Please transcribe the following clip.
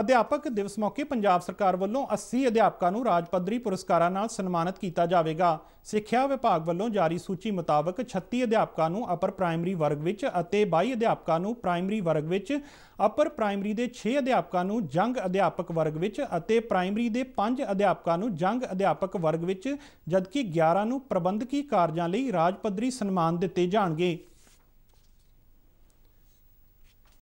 ਅਧਿਆਪਕ ਦਿਵਸ ਮੌਕੇ ਪੰਜਾਬ ਸਰਕਾਰ ਵੱਲੋਂ 80 ਅਧਿਆਪਕਾਂ ਨੂੰ ਰਾਜ ਪੱਧਰੀ ਪੁਰਸਕਾਰਾਂ ਨਾਲ ਸਨਮਾਨਿਤ ਕੀਤਾ ਜਾਵੇਗਾ ਸਿੱਖਿਆ ਵਿਭਾਗ ਵੱਲੋਂ ਜਾਰੀ ਸੂਚੀ ਮੁਤਾਬਕ 36 ਅਧਿਆਪਕਾਂ ਨੂੰ ਅਪਰ ਪ੍ਰਾਇਮਰੀ ਵਰਗ ਵਿੱਚ ਅਤੇ 22 ਅਧਿਆਪਕਾਂ ਨੂੰ ਪ੍ਰਾਇਮਰੀ ਵਰਗ ਵਿੱਚ ਅਪਰ ਪ੍ਰਾਇਮਰੀ ਦੇ 6 ਅਧਿਆਪਕਾਂ ਨੂੰ ਜੰਗ ਅਧਿਆਪਕ ਵਰਗ ਵਿੱਚ ਅਤੇ ਪ੍ਰਾਇਮਰੀ ਦੇ 5 ਅਧਿਆਪਕਾਂ ਨੂੰ ਜੰਗ ਅਧਿਆਪਕ ਵਰਗ ਵਿੱਚ ਜਦਕਿ 11 ਨੂੰ ਪ੍ਰਬੰਧਕੀ ਕਾਰਜਾਂ ਲਈ ਰਾਜ ਪੱਧਰੀ ਸਨਮਾਨ ਦਿੱਤੇ ਜਾਣਗੇ